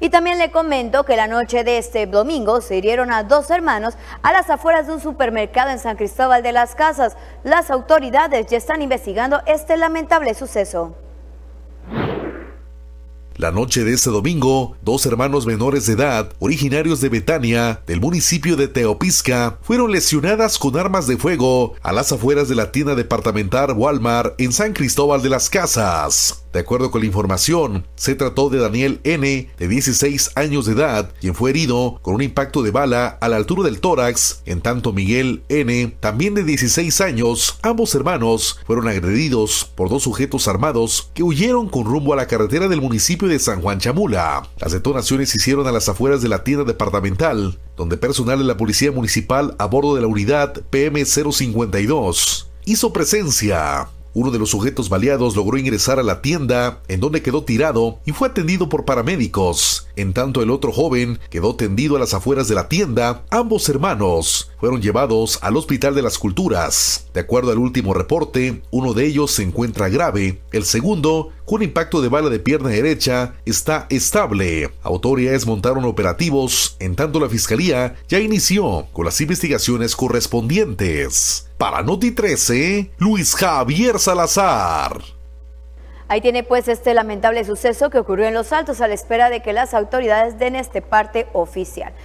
Y también le comento que la noche de este domingo se hirieron a dos hermanos a las afueras de un supermercado en San Cristóbal de las Casas. Las autoridades ya están investigando este lamentable suceso. La noche de este domingo, dos hermanos menores de edad, originarios de Betania, del municipio de Teopisca, fueron lesionadas con armas de fuego a las afueras de la tienda departamental Walmart en San Cristóbal de las Casas. De acuerdo con la información, se trató de Daniel N., de 16 años de edad, quien fue herido con un impacto de bala a la altura del tórax, en tanto Miguel N., también de 16 años, ambos hermanos fueron agredidos por dos sujetos armados que huyeron con rumbo a la carretera del municipio de San Juan Chamula. Las detonaciones se hicieron a las afueras de la tienda departamental, donde personal de la Policía Municipal a bordo de la unidad PM052 hizo presencia. Uno de los sujetos baleados logró ingresar a la tienda, en donde quedó tirado y fue atendido por paramédicos. En tanto, el otro joven quedó tendido a las afueras de la tienda. Ambos hermanos fueron llevados al Hospital de las Culturas. De acuerdo al último reporte, uno de ellos se encuentra grave, el segundo, con impacto de bala de pierna derecha, está estable. Autoridades montaron operativos, en tanto la Fiscalía ya inició con las investigaciones correspondientes. Para Noti 13, Luis Javier Salazar. Ahí tiene pues este lamentable suceso que ocurrió en Los Altos a la espera de que las autoridades den este parte oficial.